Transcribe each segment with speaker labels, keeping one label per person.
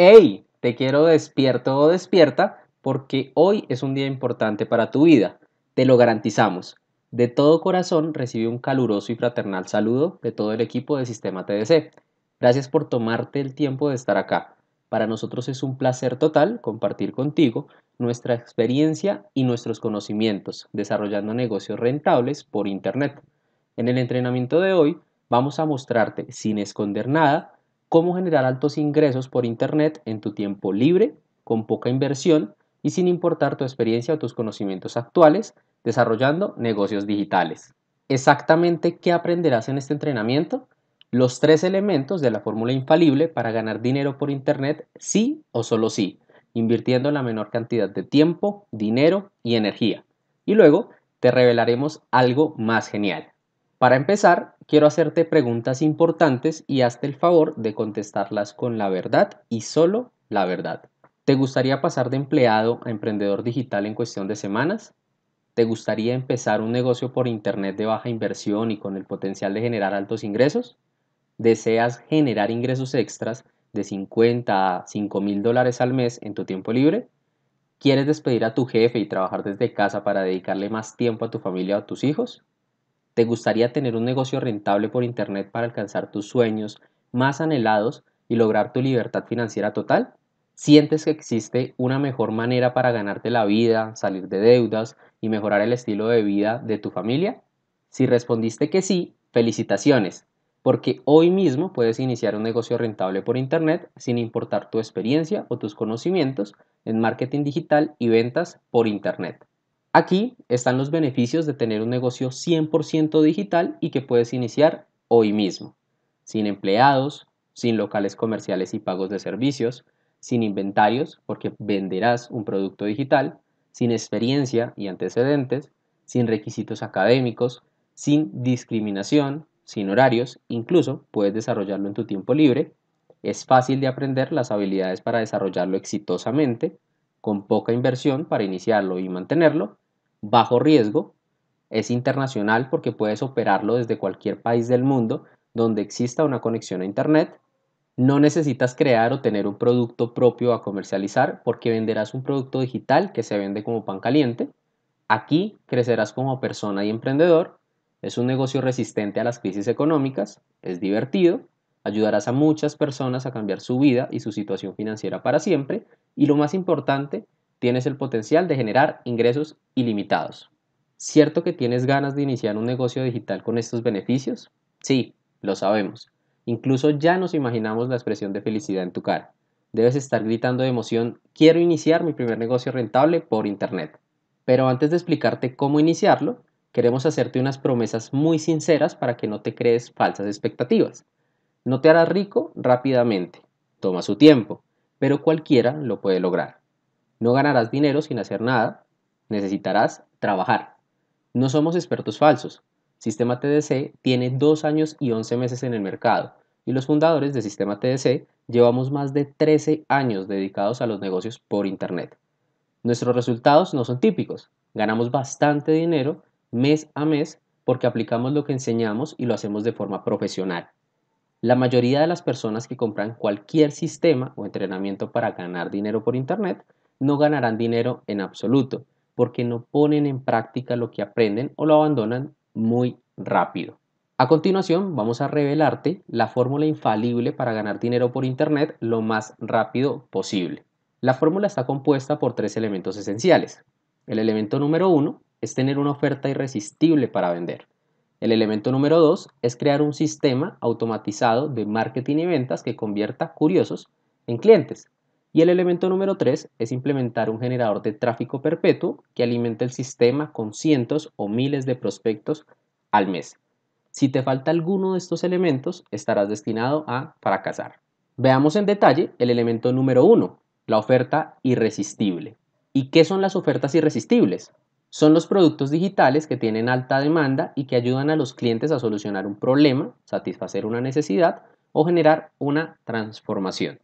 Speaker 1: hey, te quiero despierto o despierta porque hoy es un día importante para tu vida. Te lo garantizamos. De todo corazón recibe un caluroso y fraternal saludo de todo el equipo de Sistema TDC. Gracias por tomarte el tiempo de estar acá. Para nosotros es un placer total compartir contigo nuestra experiencia y nuestros conocimientos desarrollando negocios rentables por Internet. En el entrenamiento de hoy vamos a mostrarte, sin esconder nada, cómo generar altos ingresos por Internet en tu tiempo libre, con poca inversión y sin importar tu experiencia o tus conocimientos actuales, desarrollando negocios digitales. Exactamente qué aprenderás en este entrenamiento? Los tres elementos de la fórmula infalible para ganar dinero por Internet sí o solo sí, invirtiendo la menor cantidad de tiempo, dinero y energía. Y luego te revelaremos algo más genial. Para empezar, quiero hacerte preguntas importantes y hazte el favor de contestarlas con la verdad y solo la verdad. ¿Te gustaría pasar de empleado a emprendedor digital en cuestión de semanas? ¿Te gustaría empezar un negocio por Internet de baja inversión y con el potencial de generar altos ingresos? ¿Deseas generar ingresos extras de 50 a 5 mil dólares al mes en tu tiempo libre? ¿Quieres despedir a tu jefe y trabajar desde casa para dedicarle más tiempo a tu familia o a tus hijos? ¿Te gustaría tener un negocio rentable por Internet para alcanzar tus sueños más anhelados y lograr tu libertad financiera total? ¿Sientes que existe una mejor manera para ganarte la vida, salir de deudas y mejorar el estilo de vida de tu familia? Si respondiste que sí, felicitaciones, porque hoy mismo puedes iniciar un negocio rentable por Internet sin importar tu experiencia o tus conocimientos en marketing digital y ventas por Internet. Aquí están los beneficios de tener un negocio 100% digital y que puedes iniciar hoy mismo, sin empleados, sin locales comerciales y pagos de servicios, sin inventarios porque venderás un producto digital, sin experiencia y antecedentes, sin requisitos académicos, sin discriminación, sin horarios, incluso puedes desarrollarlo en tu tiempo libre, es fácil de aprender las habilidades para desarrollarlo exitosamente, con poca inversión para iniciarlo y mantenerlo, bajo riesgo, es internacional porque puedes operarlo desde cualquier país del mundo donde exista una conexión a Internet, no necesitas crear o tener un producto propio a comercializar porque venderás un producto digital que se vende como pan caliente. Aquí crecerás como persona y emprendedor. Es un negocio resistente a las crisis económicas, es divertido, Ayudarás a muchas personas a cambiar su vida y su situación financiera para siempre y lo más importante, tienes el potencial de generar ingresos ilimitados. ¿Cierto que tienes ganas de iniciar un negocio digital con estos beneficios? Sí, lo sabemos. Incluso ya nos imaginamos la expresión de felicidad en tu cara. Debes estar gritando de emoción, quiero iniciar mi primer negocio rentable por Internet. Pero antes de explicarte cómo iniciarlo, queremos hacerte unas promesas muy sinceras para que no te crees falsas expectativas. No te hará rico rápidamente, toma su tiempo, pero cualquiera lo puede lograr. No ganarás dinero sin hacer nada, necesitarás trabajar. No somos expertos falsos. Sistema TDC tiene dos años y 11 meses en el mercado y los fundadores de Sistema TDC llevamos más de 13 años dedicados a los negocios por Internet. Nuestros resultados no son típicos. Ganamos bastante dinero mes a mes porque aplicamos lo que enseñamos y lo hacemos de forma profesional. La mayoría de las personas que compran cualquier sistema o entrenamiento para ganar dinero por Internet no ganarán dinero en absoluto porque no ponen en práctica lo que aprenden o lo abandonan muy rápido. A continuación vamos a revelarte la fórmula infalible para ganar dinero por Internet lo más rápido posible. La fórmula está compuesta por tres elementos esenciales. El elemento número uno es tener una oferta irresistible para vender. El elemento número 2 es crear un sistema automatizado de marketing y ventas que convierta curiosos en clientes. Y el elemento número 3 es implementar un generador de tráfico perpetuo que alimente el sistema con cientos o miles de prospectos al mes. Si te falta alguno de estos elementos, estarás destinado a fracasar. Veamos en detalle el elemento número uno, la oferta irresistible. ¿Y qué son las ofertas irresistibles? Son los productos digitales que tienen alta demanda y que ayudan a los clientes a solucionar un problema, satisfacer una necesidad o generar una transformación.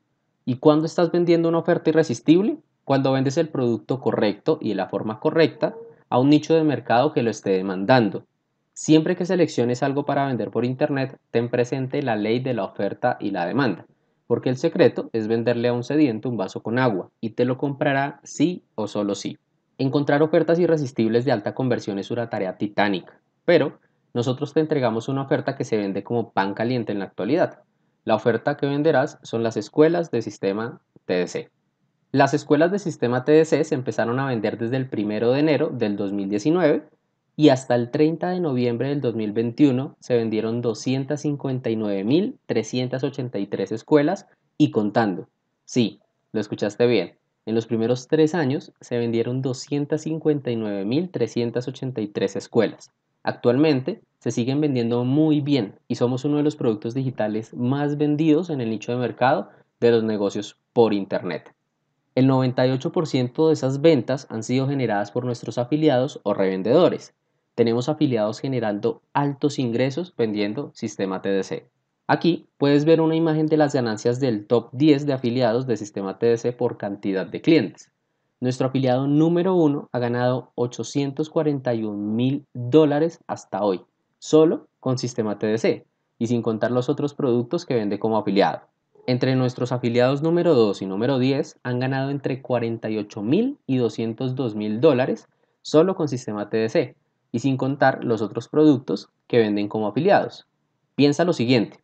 Speaker 1: ¿Y cuándo estás vendiendo una oferta irresistible? Cuando vendes el producto correcto y de la forma correcta a un nicho de mercado que lo esté demandando. Siempre que selecciones algo para vender por Internet, ten presente la ley de la oferta y la demanda, porque el secreto es venderle a un sediento un vaso con agua y te lo comprará sí o solo sí. Encontrar ofertas irresistibles de alta conversión es una tarea titánica, pero nosotros te entregamos una oferta que se vende como pan caliente en la actualidad. La oferta que venderás son las escuelas de sistema TDC. Las escuelas de sistema TDC se empezaron a vender desde el 1 de enero del 2019 y hasta el 30 de noviembre del 2021 se vendieron 259.383 escuelas y contando. Sí, lo escuchaste bien. En los primeros tres años se vendieron 259.383 escuelas. Actualmente se siguen vendiendo muy bien y somos uno de los productos digitales más vendidos en el nicho de mercado de los negocios por Internet. El 98% de esas ventas han sido generadas por nuestros afiliados o revendedores. Tenemos afiliados generando altos ingresos vendiendo sistema TDC. Aquí puedes ver una imagen de las ganancias del top 10 de afiliados de Sistema TDC por cantidad de clientes. Nuestro afiliado número 1 ha ganado 841 mil dólares hasta hoy, solo con Sistema TDC y sin contar los otros productos que vende como afiliado. Entre nuestros afiliados número 2 y número 10 han ganado entre 48 mil y 202 mil dólares solo con Sistema TDC y sin contar los otros productos que venden como afiliados. Piensa lo siguiente.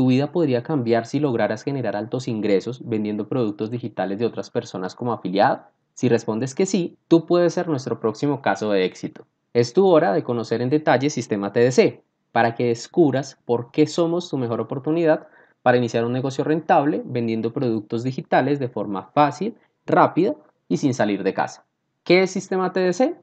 Speaker 1: Tu vida podría cambiar si lograras generar altos ingresos vendiendo productos digitales de otras personas como afiliado. Si respondes que sí, tú puedes ser nuestro próximo caso de éxito. Es tu hora de conocer en detalle Sistema TDC para que descubras por qué somos tu mejor oportunidad para iniciar un negocio rentable vendiendo productos digitales de forma fácil, rápida y sin salir de casa. ¿Qué es Sistema TDC?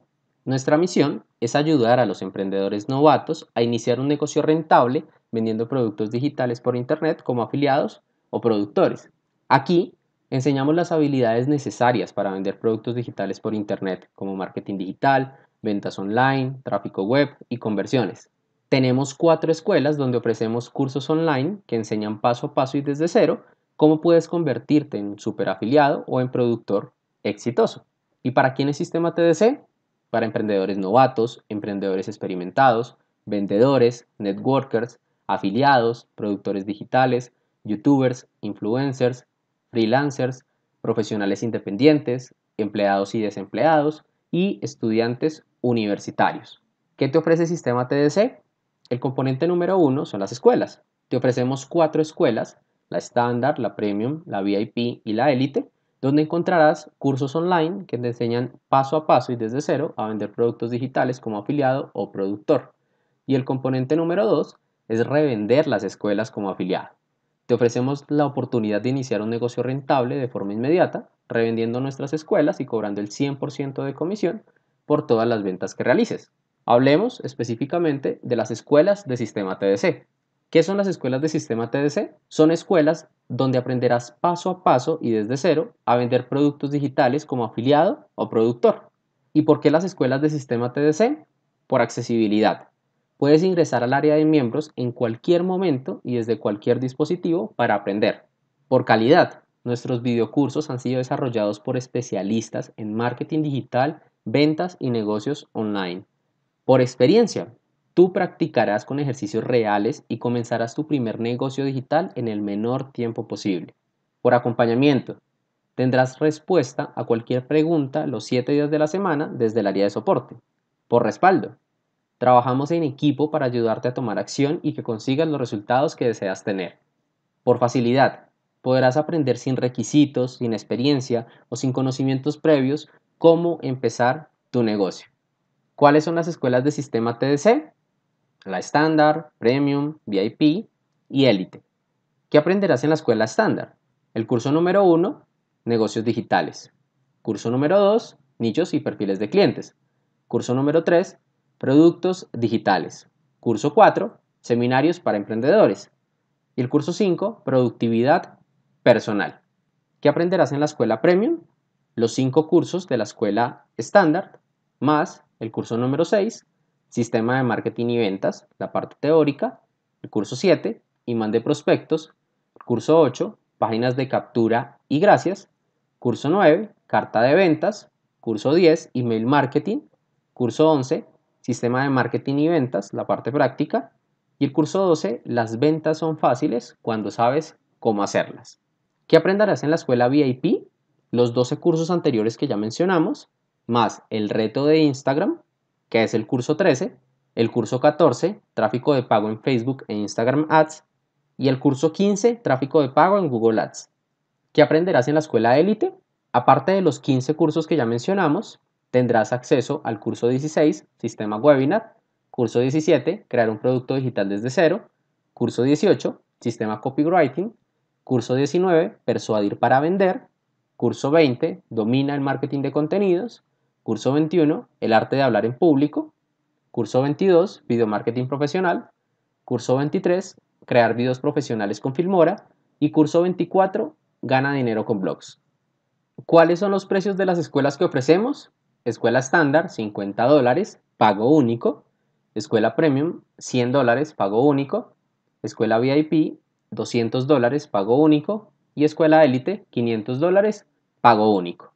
Speaker 1: Nuestra misión es ayudar a los emprendedores novatos a iniciar un negocio rentable vendiendo productos digitales por Internet como afiliados o productores. Aquí enseñamos las habilidades necesarias para vender productos digitales por Internet como marketing digital, ventas online, tráfico web y conversiones. Tenemos cuatro escuelas donde ofrecemos cursos online que enseñan paso a paso y desde cero cómo puedes convertirte en un superafiliado o en productor exitoso. ¿Y para quién es Sistema TDC? Para emprendedores novatos, emprendedores experimentados, vendedores, networkers, afiliados, productores digitales, youtubers, influencers, freelancers, profesionales independientes, empleados y desempleados y estudiantes universitarios. ¿Qué te ofrece el sistema TDC? El componente número uno son las escuelas. Te ofrecemos cuatro escuelas, la estándar, la premium, la VIP y la élite, donde encontrarás cursos online que te enseñan paso a paso y desde cero a vender productos digitales como afiliado o productor. Y el componente número dos es revender las escuelas como afiliado. Te ofrecemos la oportunidad de iniciar un negocio rentable de forma inmediata, revendiendo nuestras escuelas y cobrando el 100% de comisión por todas las ventas que realices. Hablemos específicamente de las escuelas de sistema TDC. ¿Qué son las escuelas de sistema TDC? Son escuelas donde aprenderás paso a paso y desde cero a vender productos digitales como afiliado o productor. ¿Y por qué las escuelas de sistema TDC? Por accesibilidad. Puedes ingresar al área de miembros en cualquier momento y desde cualquier dispositivo para aprender. Por calidad, nuestros videocursos han sido desarrollados por especialistas en marketing digital, ventas y negocios online. Por experiencia, tú practicarás con ejercicios reales y comenzarás tu primer negocio digital en el menor tiempo posible. Por acompañamiento, tendrás respuesta a cualquier pregunta los 7 días de la semana desde el área de soporte. Por respaldo, Trabajamos en equipo para ayudarte a tomar acción y que consigas los resultados que deseas tener. Por facilidad, podrás aprender sin requisitos, sin experiencia o sin conocimientos previos cómo empezar tu negocio. ¿Cuáles son las escuelas de sistema TDC? La estándar, premium, VIP y élite. ¿Qué aprenderás en la escuela estándar? El curso número 1, negocios digitales. Curso número 2, nichos y perfiles de clientes. Curso número 3, Productos digitales. Curso 4, Seminarios para emprendedores. Y el curso 5, Productividad personal. ¿Qué aprenderás en la escuela Premium? Los 5 cursos de la escuela estándar, más el curso número 6, Sistema de Marketing y Ventas, la parte teórica, el curso 7, Imán de Prospectos, el curso 8, Páginas de Captura y Gracias, curso 9, Carta de Ventas, curso 10, Email Marketing, curso 11, Sistema de Marketing y Ventas, la parte práctica. Y el curso 12, Las ventas son fáciles cuando sabes cómo hacerlas. ¿Qué aprenderás en la escuela VIP? Los 12 cursos anteriores que ya mencionamos, más el reto de Instagram, que es el curso 13, el curso 14, tráfico de pago en Facebook e Instagram Ads, y el curso 15, tráfico de pago en Google Ads. ¿Qué aprenderás en la escuela élite? Aparte de los 15 cursos que ya mencionamos, tendrás acceso al curso 16, Sistema Webinar, curso 17, Crear un producto digital desde cero, curso 18, Sistema Copywriting, curso 19, Persuadir para vender, curso 20, Domina el marketing de contenidos, curso 21, El arte de hablar en público, curso 22, Video marketing profesional, curso 23, Crear videos profesionales con Filmora y curso 24, Gana dinero con blogs. ¿Cuáles son los precios de las escuelas que ofrecemos? Escuela estándar, 50 dólares, pago único. Escuela premium, 100 dólares, pago único. Escuela VIP, 200 dólares, pago único. Y escuela élite, 500 dólares, pago único.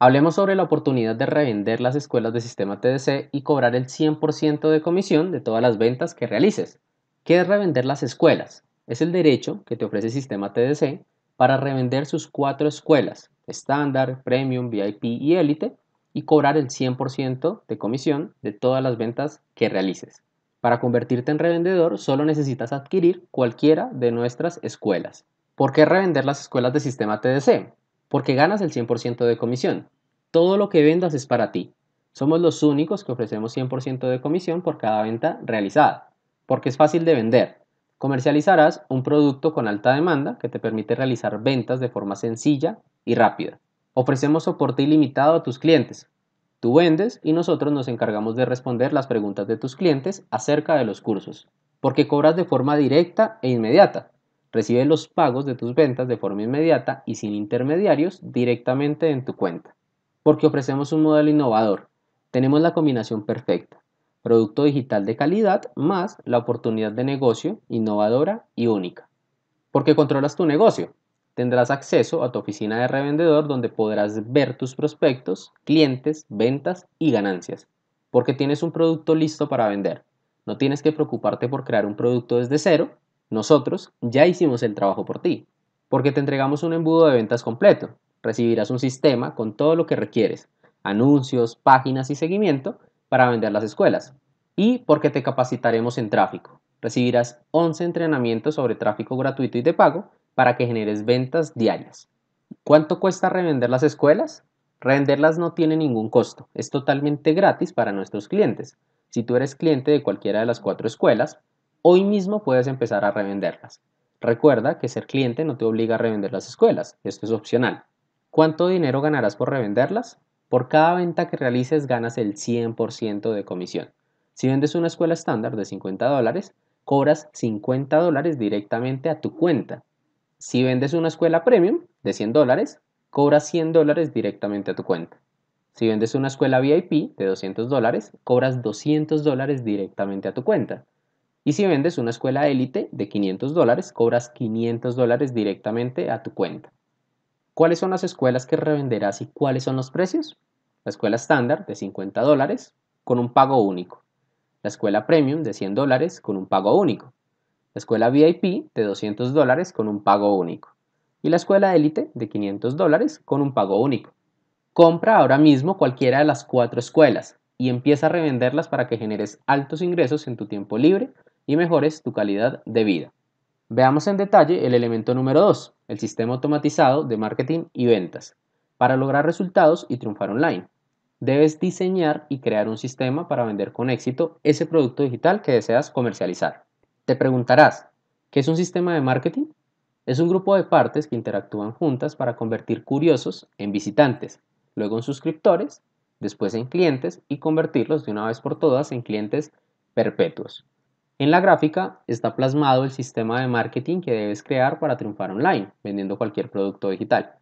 Speaker 1: Hablemos sobre la oportunidad de revender las escuelas de sistema TDC y cobrar el 100% de comisión de todas las ventas que realices. ¿Qué es revender las escuelas? Es el derecho que te ofrece Sistema TDC para revender sus cuatro escuelas, estándar, premium, VIP y élite, y cobrar el 100% de comisión de todas las ventas que realices. Para convertirte en revendedor solo necesitas adquirir cualquiera de nuestras escuelas. ¿Por qué revender las escuelas de sistema TDC? Porque ganas el 100% de comisión. Todo lo que vendas es para ti. Somos los únicos que ofrecemos 100% de comisión por cada venta realizada, porque es fácil de vender. Comercializarás un producto con alta demanda que te permite realizar ventas de forma sencilla y rápida. Ofrecemos soporte ilimitado a tus clientes. Tú vendes y nosotros nos encargamos de responder las preguntas de tus clientes acerca de los cursos, porque cobras de forma directa e inmediata. Recibes los pagos de tus ventas de forma inmediata y sin intermediarios directamente en tu cuenta. Porque ofrecemos un modelo innovador. Tenemos la combinación perfecta. Producto digital de calidad más la oportunidad de negocio innovadora y única. Porque controlas tu negocio tendrás acceso a tu oficina de revendedor donde podrás ver tus prospectos, clientes, ventas y ganancias, porque tienes un producto listo para vender. No tienes que preocuparte por crear un producto desde cero, nosotros ya hicimos el trabajo por ti, porque te entregamos un embudo de ventas completo. Recibirás un sistema con todo lo que requieres, anuncios, páginas y seguimiento para vender las escuelas. Y porque te capacitaremos en tráfico. Recibirás 11 entrenamientos sobre tráfico gratuito y de pago para que generes ventas diarias. ¿Cuánto cuesta revender las escuelas? Revenderlas no tiene ningún costo, es totalmente gratis para nuestros clientes. Si tú eres cliente de cualquiera de las cuatro escuelas, hoy mismo puedes empezar a revenderlas. Recuerda que ser cliente no te obliga a revender las escuelas, esto es opcional. ¿Cuánto dinero ganarás por revenderlas? Por cada venta que realices ganas el 100% de comisión. Si vendes una escuela estándar de 50 dólares, cobras 50 dólares directamente a tu cuenta si vendes una escuela premium de 100 dólares, cobras 100 dólares directamente a tu cuenta. Si vendes una escuela VIP de 200 dólares, cobras 200 dólares directamente a tu cuenta. Y si vendes una escuela élite de 500 dólares, cobras 500 dólares directamente a tu cuenta. ¿Cuáles son las escuelas que revenderás y cuáles son los precios? La escuela estándar de 50 dólares con un pago único. La escuela premium de 100 dólares con un pago único la escuela VIP de 200 dólares con un pago único y la escuela élite de 500 dólares con un pago único. Compra ahora mismo cualquiera de las cuatro escuelas y empieza a revenderlas para que generes altos ingresos en tu tiempo libre y mejores tu calidad de vida. Veamos en detalle el elemento número 2, el sistema automatizado de marketing y ventas. Para lograr resultados y triunfar online, debes diseñar y crear un sistema para vender con éxito ese producto digital que deseas comercializar. Te preguntarás, ¿qué es un sistema de marketing? Es un grupo de partes que interactúan juntas para convertir curiosos en visitantes, luego en suscriptores, después en clientes y convertirlos de una vez por todas en clientes perpetuos. En la gráfica está plasmado el sistema de marketing que debes crear para triunfar online, vendiendo cualquier producto digital.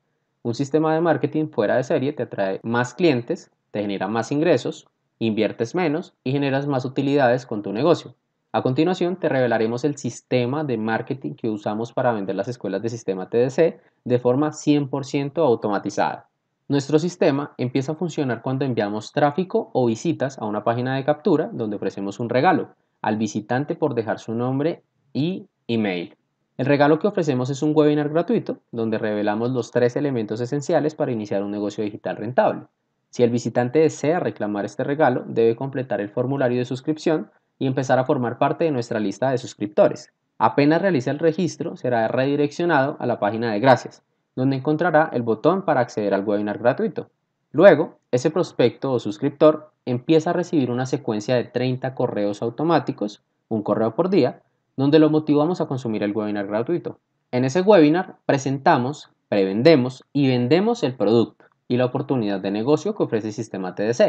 Speaker 1: Un sistema de marketing fuera de serie te atrae más clientes, te genera más ingresos, inviertes menos y generas más utilidades con tu negocio. A continuación, te revelaremos el sistema de marketing que usamos para vender las escuelas de sistema TDC de forma 100% automatizada. Nuestro sistema empieza a funcionar cuando enviamos tráfico o visitas a una página de captura donde ofrecemos un regalo al visitante por dejar su nombre y email. El regalo que ofrecemos es un webinar gratuito donde revelamos los tres elementos esenciales para iniciar un negocio digital rentable. Si el visitante desea reclamar este regalo, debe completar el formulario de suscripción y empezar a formar parte de nuestra lista de suscriptores. Apenas realice el registro, será redireccionado a la página de gracias, donde encontrará el botón para acceder al webinar gratuito. Luego, ese prospecto o suscriptor empieza a recibir una secuencia de 30 correos automáticos, un correo por día, donde lo motivamos a consumir el webinar gratuito. En ese webinar presentamos, prevendemos y vendemos el producto y la oportunidad de negocio que ofrece el sistema TDC,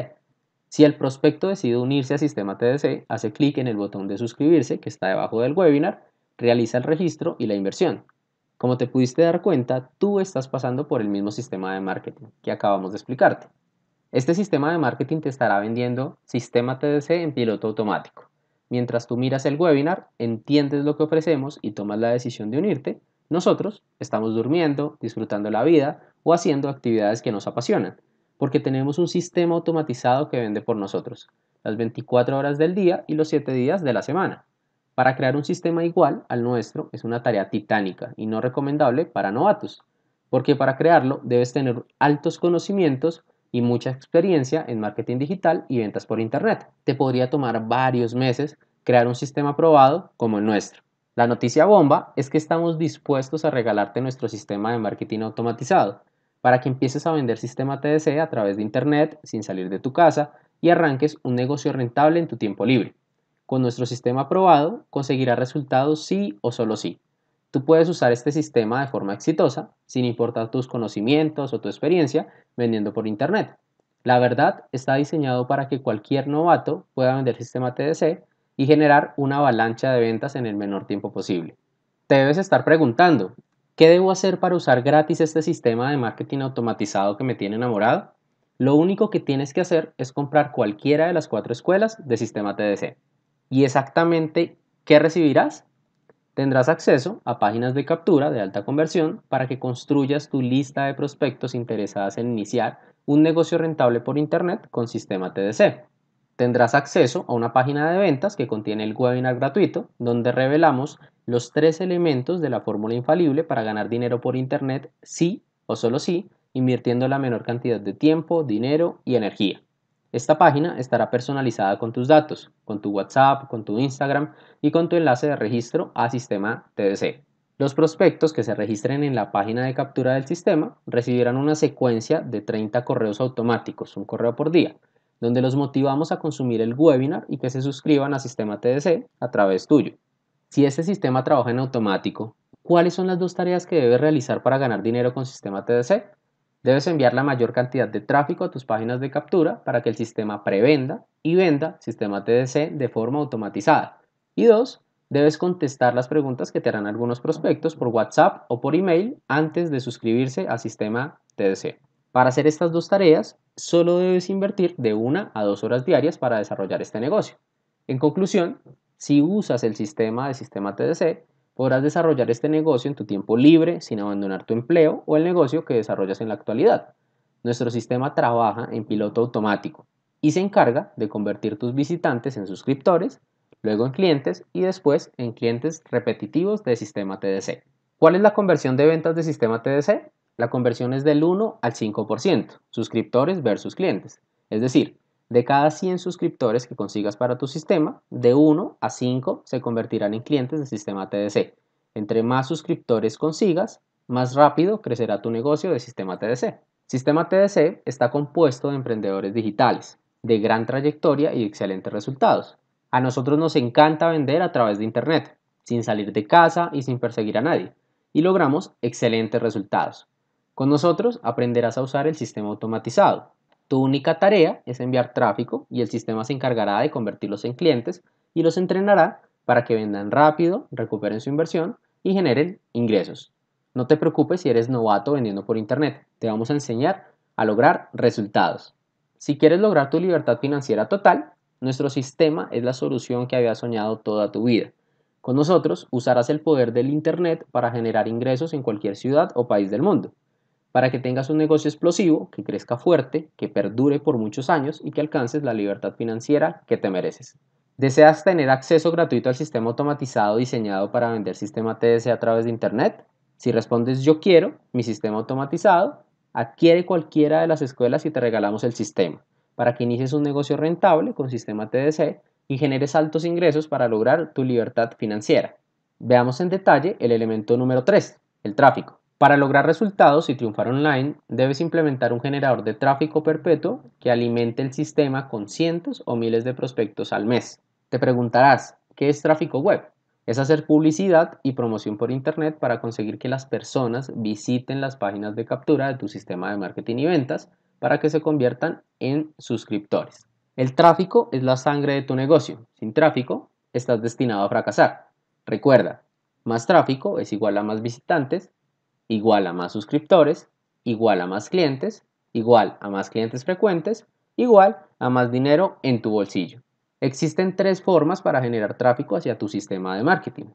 Speaker 1: si el prospecto decide unirse a Sistema TDC, hace clic en el botón de suscribirse que está debajo del webinar, realiza el registro y la inversión. Como te pudiste dar cuenta, tú estás pasando por el mismo sistema de marketing que acabamos de explicarte. Este sistema de marketing te estará vendiendo Sistema TDC en piloto automático. Mientras tú miras el webinar, entiendes lo que ofrecemos y tomas la decisión de unirte, nosotros estamos durmiendo, disfrutando la vida o haciendo actividades que nos apasionan porque tenemos un sistema automatizado que vende por nosotros, las 24 horas del día y los 7 días de la semana. Para crear un sistema igual al nuestro es una tarea titánica y no recomendable para novatos, porque para crearlo debes tener altos conocimientos y mucha experiencia en marketing digital y ventas por Internet. Te podría tomar varios meses crear un sistema probado como el nuestro. La noticia bomba es que estamos dispuestos a regalarte nuestro sistema de marketing automatizado para que empieces a vender sistema TDC a través de Internet sin salir de tu casa y arranques un negocio rentable en tu tiempo libre. Con nuestro sistema aprobado, conseguirás resultados sí o solo sí. Tú puedes usar este sistema de forma exitosa, sin importar tus conocimientos o tu experiencia, vendiendo por Internet. La verdad está diseñado para que cualquier novato pueda vender sistema TDC y generar una avalancha de ventas en el menor tiempo posible. Te debes estar preguntando, ¿Qué debo hacer para usar gratis este sistema de marketing automatizado que me tiene enamorado? Lo único que tienes que hacer es comprar cualquiera de las cuatro escuelas de sistema TDC. ¿Y exactamente qué recibirás? Tendrás acceso a páginas de captura de alta conversión para que construyas tu lista de prospectos interesadas en iniciar un negocio rentable por Internet con sistema TDC tendrás acceso a una página de ventas que contiene el webinar gratuito, donde revelamos los tres elementos de la fórmula infalible para ganar dinero por Internet sí o solo sí, invirtiendo la menor cantidad de tiempo, dinero y energía. Esta página estará personalizada con tus datos, con tu WhatsApp, con tu Instagram y con tu enlace de registro a sistema TDC. Los prospectos que se registren en la página de captura del sistema recibirán una secuencia de 30 correos automáticos, un correo por día, donde los motivamos a consumir el webinar y que se suscriban a Sistema TDC a través tuyo. Si este sistema trabaja en automático, ¿cuáles son las dos tareas que debes realizar para ganar dinero con Sistema TDC? Debes enviar la mayor cantidad de tráfico a tus páginas de captura para que el sistema prevenda y venda Sistema TDC de forma automatizada. Y dos, debes contestar las preguntas que te harán algunos prospectos por WhatsApp o por email antes de suscribirse a Sistema TDC. Para hacer estas dos tareas, solo debes invertir de una a dos horas diarias para desarrollar este negocio. En conclusión, si usas el sistema de sistema TDC, podrás desarrollar este negocio en tu tiempo libre sin abandonar tu empleo o el negocio que desarrollas en la actualidad. Nuestro sistema trabaja en piloto automático y se encarga de convertir tus visitantes en suscriptores, luego en clientes y después en clientes repetitivos de sistema TDC. ¿Cuál es la conversión de ventas de sistema TDC? la conversión es del 1 al 5%, suscriptores versus clientes. Es decir, de cada 100 suscriptores que consigas para tu sistema, de 1 a 5 se convertirán en clientes del sistema TDC. Entre más suscriptores consigas, más rápido crecerá tu negocio de sistema TDC. Sistema TDC está compuesto de emprendedores digitales, de gran trayectoria y excelentes resultados. A nosotros nos encanta vender a través de Internet, sin salir de casa y sin perseguir a nadie, y logramos excelentes resultados. Con nosotros aprenderás a usar el sistema automatizado. Tu única tarea es enviar tráfico y el sistema se encargará de convertirlos en clientes y los entrenará para que vendan rápido, recuperen su inversión y generen ingresos. No te preocupes si eres novato vendiendo por Internet, te vamos a enseñar a lograr resultados. Si quieres lograr tu libertad financiera total, nuestro sistema es la solución que habías soñado toda tu vida. Con nosotros usarás el poder del Internet para generar ingresos en cualquier ciudad o país del mundo para que tengas un negocio explosivo, que crezca fuerte, que perdure por muchos años y que alcances la libertad financiera que te mereces. ¿Deseas tener acceso gratuito al sistema automatizado diseñado para vender sistema TDC a través de Internet? Si respondes yo quiero mi sistema automatizado, adquiere cualquiera de las escuelas y te regalamos el sistema para que inicies un negocio rentable con sistema TDC y generes altos ingresos para lograr tu libertad financiera. Veamos en detalle el elemento número 3, el tráfico. Para lograr resultados y triunfar online, debes implementar un generador de tráfico perpetuo que alimente el sistema con cientos o miles de prospectos al mes. Te preguntarás, ¿qué es tráfico web? Es hacer publicidad y promoción por Internet para conseguir que las personas visiten las páginas de captura de tu sistema de marketing y ventas para que se conviertan en suscriptores. El tráfico es la sangre de tu negocio. Sin tráfico, estás destinado a fracasar. Recuerda, más tráfico es igual a más visitantes igual a más suscriptores, igual a más clientes, igual a más clientes frecuentes, igual a más dinero en tu bolsillo. Existen tres formas para generar tráfico hacia tu sistema de marketing.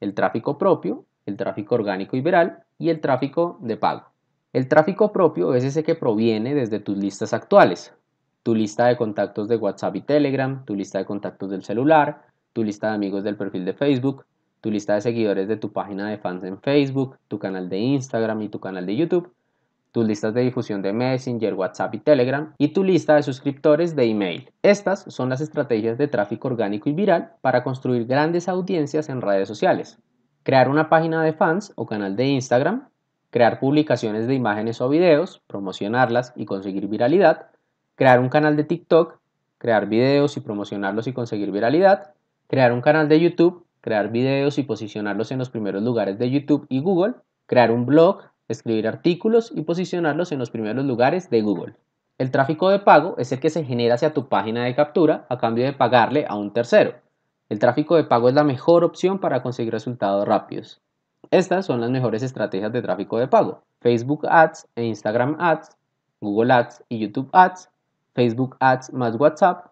Speaker 1: El tráfico propio, el tráfico orgánico y viral y el tráfico de pago. El tráfico propio es ese que proviene desde tus listas actuales, tu lista de contactos de WhatsApp y Telegram, tu lista de contactos del celular, tu lista de amigos del perfil de Facebook, tu lista de seguidores de tu página de fans en Facebook, tu canal de Instagram y tu canal de YouTube, tus listas de difusión de Messenger, WhatsApp y Telegram y tu lista de suscriptores de email. Estas son las estrategias de tráfico orgánico y viral para construir grandes audiencias en redes sociales. Crear una página de fans o canal de Instagram, crear publicaciones de imágenes o videos, promocionarlas y conseguir viralidad, crear un canal de TikTok, crear videos y promocionarlos y conseguir viralidad, crear un canal de YouTube, crear videos y posicionarlos en los primeros lugares de YouTube y Google, crear un blog, escribir artículos y posicionarlos en los primeros lugares de Google. El tráfico de pago es el que se genera hacia tu página de captura a cambio de pagarle a un tercero. El tráfico de pago es la mejor opción para conseguir resultados rápidos. Estas son las mejores estrategias de tráfico de pago. Facebook Ads e Instagram Ads, Google Ads y YouTube Ads, Facebook Ads más WhatsApp,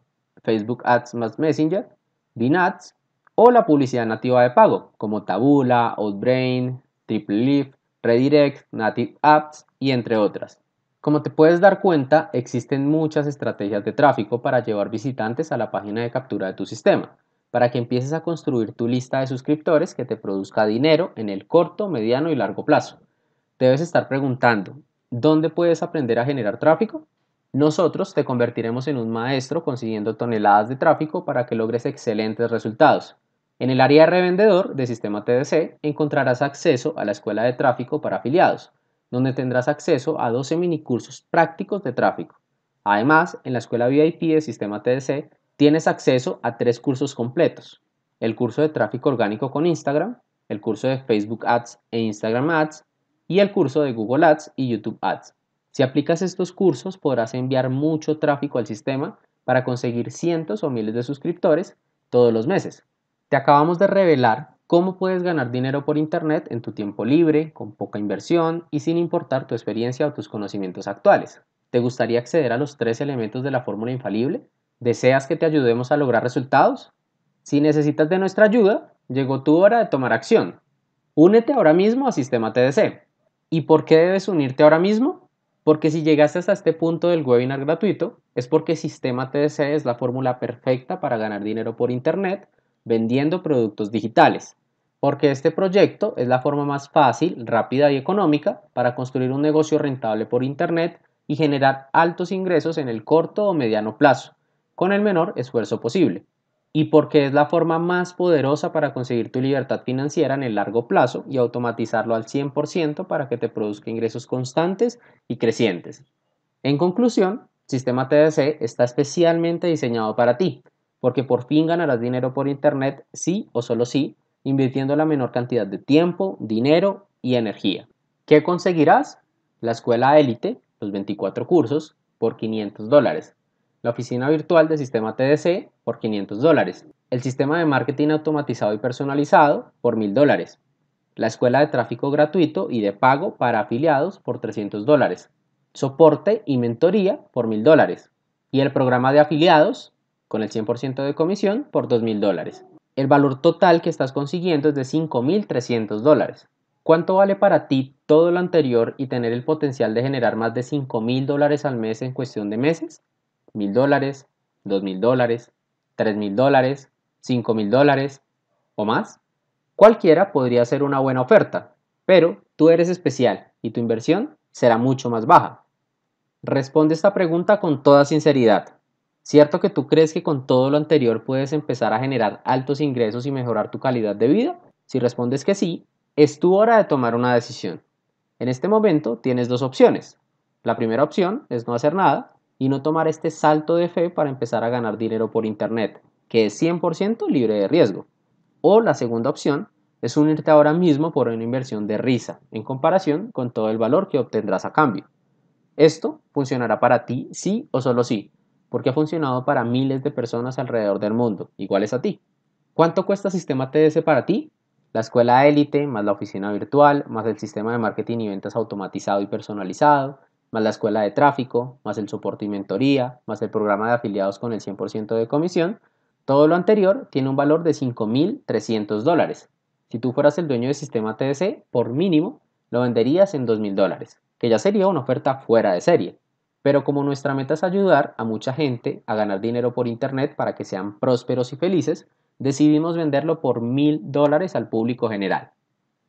Speaker 1: Facebook Ads más Messenger, Bin Ads, o la publicidad nativa de pago, como Taboola, Outbrain, Leaf, Redirect, Native Apps y entre otras. Como te puedes dar cuenta, existen muchas estrategias de tráfico para llevar visitantes a la página de captura de tu sistema, para que empieces a construir tu lista de suscriptores que te produzca dinero en el corto, mediano y largo plazo. Debes estar preguntando, ¿dónde puedes aprender a generar tráfico? Nosotros te convertiremos en un maestro consiguiendo toneladas de tráfico para que logres excelentes resultados. En el área de revendedor de Sistema TDC encontrarás acceso a la Escuela de Tráfico para afiliados, donde tendrás acceso a 12 minicursos prácticos de tráfico. Además, en la Escuela VIP de Sistema TDC tienes acceso a tres cursos completos. El curso de tráfico orgánico con Instagram, el curso de Facebook Ads e Instagram Ads y el curso de Google Ads y YouTube Ads. Si aplicas estos cursos podrás enviar mucho tráfico al sistema para conseguir cientos o miles de suscriptores todos los meses. Te acabamos de revelar cómo puedes ganar dinero por Internet en tu tiempo libre, con poca inversión y sin importar tu experiencia o tus conocimientos actuales. ¿Te gustaría acceder a los tres elementos de la fórmula infalible? ¿Deseas que te ayudemos a lograr resultados? Si necesitas de nuestra ayuda, llegó tu hora de tomar acción. Únete ahora mismo a Sistema TDC. ¿Y por qué debes unirte ahora mismo? Porque si llegaste hasta este punto del webinar gratuito, es porque Sistema TDC es la fórmula perfecta para ganar dinero por Internet vendiendo productos digitales, porque este proyecto es la forma más fácil, rápida y económica para construir un negocio rentable por Internet y generar altos ingresos en el corto o mediano plazo, con el menor esfuerzo posible, y porque es la forma más poderosa para conseguir tu libertad financiera en el largo plazo y automatizarlo al 100% para que te produzca ingresos constantes y crecientes. En conclusión, Sistema TDC está especialmente diseñado para ti porque por fin ganarás dinero por Internet sí o solo sí, invirtiendo la menor cantidad de tiempo, dinero y energía. ¿Qué conseguirás? La escuela élite, los 24 cursos, por 500 dólares. La oficina virtual del sistema TDC por 500 dólares. El sistema de marketing automatizado y personalizado por 1000 dólares. La escuela de tráfico gratuito y de pago para afiliados por 300 dólares. Soporte y mentoría por 1000 dólares. Y el programa de afiliados con el 100% de comisión por 2.000 dólares. El valor total que estás consiguiendo es de 5.300 dólares. ¿Cuánto vale para ti todo lo anterior y tener el potencial de generar más de 5.000 dólares al mes en cuestión de meses? 1.000 dólares, 2.000 dólares, 3.000 dólares, 5.000 dólares o más. Cualquiera podría ser una buena oferta, pero tú eres especial y tu inversión será mucho más baja. Responde esta pregunta con toda sinceridad. Cierto que tú crees que con todo lo anterior puedes empezar a generar altos ingresos y mejorar tu calidad de vida? Si respondes que sí, es tu hora de tomar una decisión. En este momento tienes dos opciones. La primera opción es no hacer nada y no tomar este salto de fe para empezar a ganar dinero por Internet, que es 100% libre de riesgo. O la segunda opción es unirte ahora mismo por una inversión de risa, en comparación con todo el valor que obtendrás a cambio. Esto funcionará para ti sí o solo sí, porque ha funcionado para miles de personas alrededor del mundo, iguales a ti. ¿Cuánto cuesta Sistema TDC para ti? La escuela élite, más la oficina virtual, más el sistema de marketing y ventas automatizado y personalizado, más la escuela de tráfico, más el soporte y mentoría, más el programa de afiliados con el 100% de comisión, todo lo anterior tiene un valor de 5.300 dólares. Si tú fueras el dueño del sistema TDC, por mínimo, lo venderías en 2.000 dólares, que ya sería una oferta fuera de serie. Pero como nuestra meta es ayudar a mucha gente a ganar dinero por Internet para que sean prósperos y felices, decidimos venderlo por mil dólares al público general.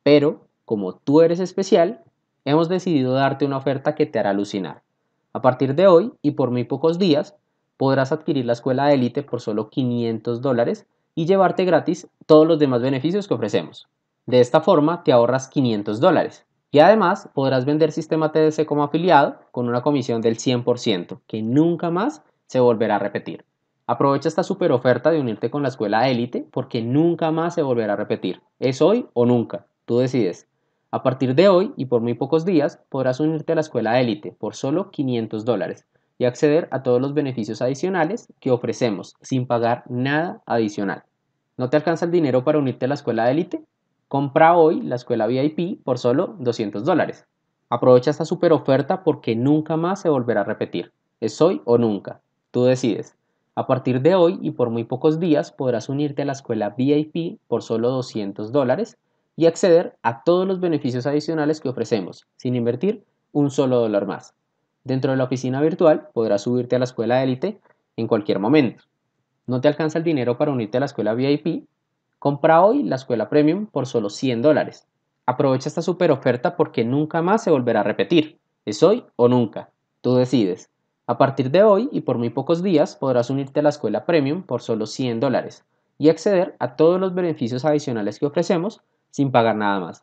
Speaker 1: Pero, como tú eres especial, hemos decidido darte una oferta que te hará alucinar. A partir de hoy y por muy pocos días, podrás adquirir la escuela de élite por solo 500 dólares y llevarte gratis todos los demás beneficios que ofrecemos. De esta forma te ahorras 500 dólares. Y además podrás vender Sistema TDC como afiliado con una comisión del 100%, que nunca más se volverá a repetir. Aprovecha esta super oferta de unirte con la escuela élite porque nunca más se volverá a repetir. Es hoy o nunca, tú decides. A partir de hoy y por muy pocos días podrás unirte a la escuela élite por solo 500 dólares y acceder a todos los beneficios adicionales que ofrecemos sin pagar nada adicional. ¿No te alcanza el dinero para unirte a la escuela élite? Compra hoy la escuela VIP por solo 200 dólares. Aprovecha esta super oferta porque nunca más se volverá a repetir. Es hoy o nunca. Tú decides. A partir de hoy y por muy pocos días podrás unirte a la escuela VIP por solo 200 dólares y acceder a todos los beneficios adicionales que ofrecemos, sin invertir un solo dólar más. Dentro de la oficina virtual podrás subirte a la escuela élite en cualquier momento. No te alcanza el dinero para unirte a la escuela VIP, Compra hoy la escuela premium por solo 100 dólares. Aprovecha esta super oferta porque nunca más se volverá a repetir. Es hoy o nunca. Tú decides. A partir de hoy y por muy pocos días podrás unirte a la escuela premium por solo 100 dólares y acceder a todos los beneficios adicionales que ofrecemos sin pagar nada más.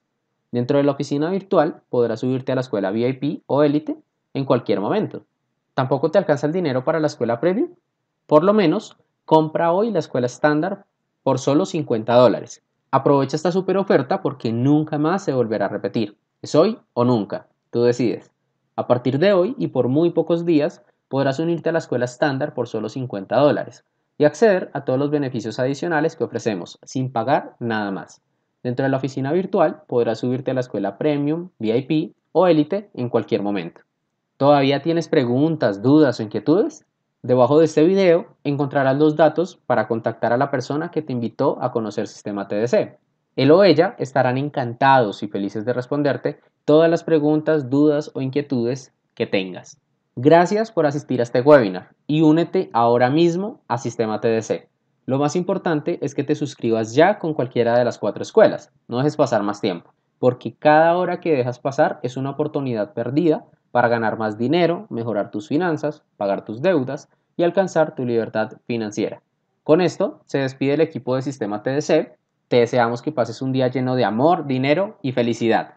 Speaker 1: Dentro de la oficina virtual podrás subirte a la escuela VIP o élite en cualquier momento. ¿Tampoco te alcanza el dinero para la escuela premium? Por lo menos, compra hoy la escuela estándar por solo 50 dólares. Aprovecha esta super oferta porque nunca más se volverá a repetir. Es hoy o nunca, tú decides. A partir de hoy y por muy pocos días podrás unirte a la escuela estándar por solo 50 dólares y acceder a todos los beneficios adicionales que ofrecemos sin pagar nada más. Dentro de la oficina virtual podrás subirte a la escuela Premium, VIP o Élite en cualquier momento. ¿Todavía tienes preguntas, dudas o inquietudes? Debajo de este video encontrarás los datos para contactar a la persona que te invitó a conocer Sistema TDC. Él o ella estarán encantados y felices de responderte todas las preguntas, dudas o inquietudes que tengas. Gracias por asistir a este webinar y únete ahora mismo a Sistema TDC. Lo más importante es que te suscribas ya con cualquiera de las cuatro escuelas, no dejes pasar más tiempo, porque cada hora que dejas pasar es una oportunidad perdida para ganar más dinero, mejorar tus finanzas, pagar tus deudas y alcanzar tu libertad financiera. Con esto se despide el equipo de Sistema TDC. Te deseamos que pases un día lleno de amor, dinero y felicidad.